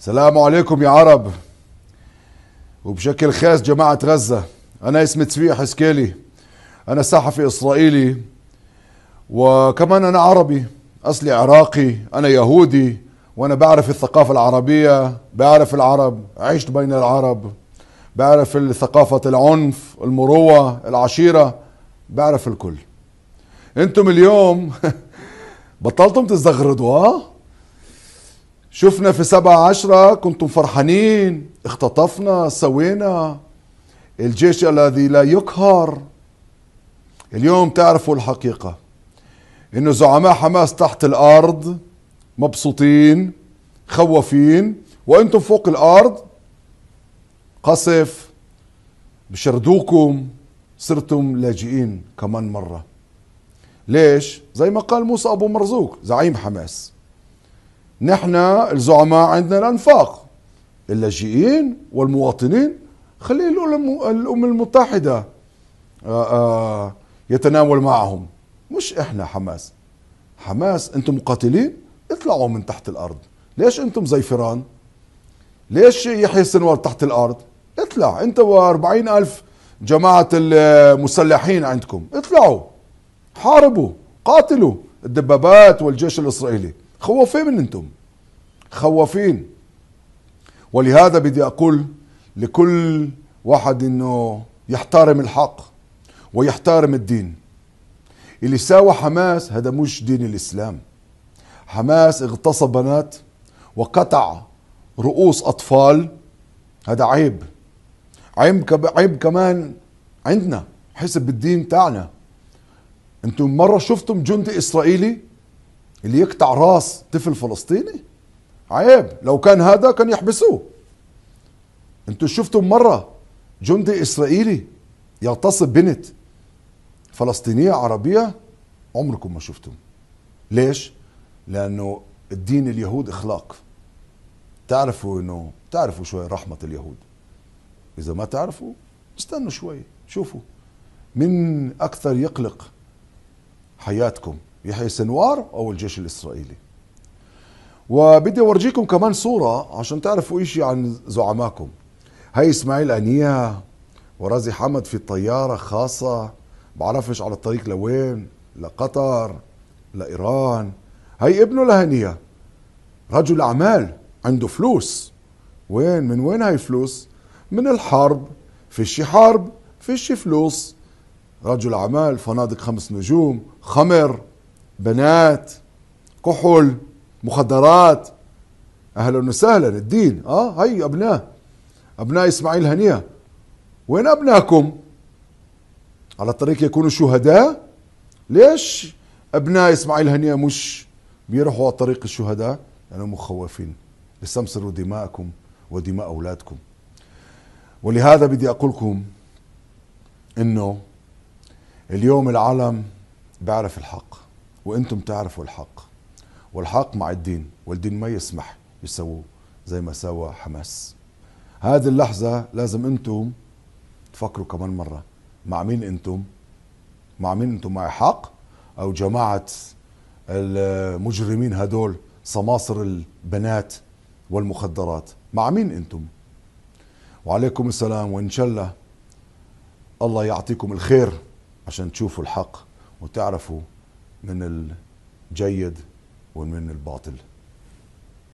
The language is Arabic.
السلام عليكم يا عرب وبشكل خاص جماعة غزة أنا اسمي تسبيح حسكيلي أنا صحفي إسرائيلي وكمان أنا عربي أصلي عراقي أنا يهودي وأنا بعرف الثقافة العربية بعرف العرب عشت بين العرب بعرف ثقافة العنف المروة العشيرة بعرف الكل انتم اليوم بطلتم تزغردوا شفنا في سبعة عشرة كنتم فرحانين اختطفنا سوينا الجيش الذي لا يقهر اليوم تعرفوا الحقيقة انه زعماء حماس تحت الارض مبسوطين خوافين وانتم فوق الارض قصف بشردوكم صرتم لاجئين كمان مرة ليش زي ما قال موسى ابو مرزوق زعيم حماس نحن الزعماء عندنا الانفاق اللاجئين والمواطنين خليه الامم المتحده آه، آه، يتناول معهم مش احنا حماس حماس انتم مقاتلين اطلعوا من تحت الارض ليش انتم زي فران ليش يحيى السنوار تحت الارض اطلع انت و الف جماعه المسلحين عندكم اطلعوا حاربوا قاتلوا الدبابات والجيش الاسرائيلي خوافين انتم خوافين ولهذا بدي اقول لكل واحد انه يحترم الحق ويحترم الدين اللي ساوى حماس هذا مش دين الاسلام حماس اغتصب بنات وقطع رؤوس اطفال هذا عيب عيب عيب كمان عندنا حسب الدين تاعنا انتم مره شفتم جندي اسرائيلي اللي يقطع راس طفل فلسطيني عيب لو كان هذا كان يحبسوه انتوا شفتوا مرة جندي اسرائيلي يغتصب بنت فلسطينية عربية عمركم ما شفتم ليش؟ لأنه الدين اليهود إخلاق تعرفوا أنه تعرفوا شوي رحمة اليهود إذا ما تعرفوا استنوا شوي شوفوا من أكثر يقلق حياتكم يحيى سنوار او الجيش الاسرائيلي وبدي اورجيكم كمان صوره عشان تعرفوا شيء عن زعمائكم هاي اسماعيل انيا ورازي حمد في الطياره خاصه بعرفش على الطريق لوين لقطر لايران هاي ابنه لهنيه رجل اعمال عنده فلوس وين من وين هاي فلوس من الحرب فيش حرب فيش فلوس رجل اعمال فنادق خمس نجوم خمر بنات كحول مخدرات اهلا وسهلا الدين اه هي ابناء ابناء اسماعيل هنيه وين ابناكم على الطريق يكونوا شهداء ليش ابناء اسماعيل هنيه مش بيروحوا على طريق الشهداء لانهم مخوفين استمسروا دماءكم ودماء اولادكم ولهذا بدي اقولكم انه اليوم العالم بيعرف الحق وانتم تعرفوا الحق والحق مع الدين والدين ما يسمح يسووه زي ما سوى حماس هذه اللحظة لازم انتم تفكروا كمان مرة مع مين انتم مع مين انتم مع حق او جماعة المجرمين هدول صماصر البنات والمخدرات مع مين انتم وعليكم السلام وان شاء الله الله يعطيكم الخير عشان تشوفوا الحق وتعرفوا من الجيد ومن الباطل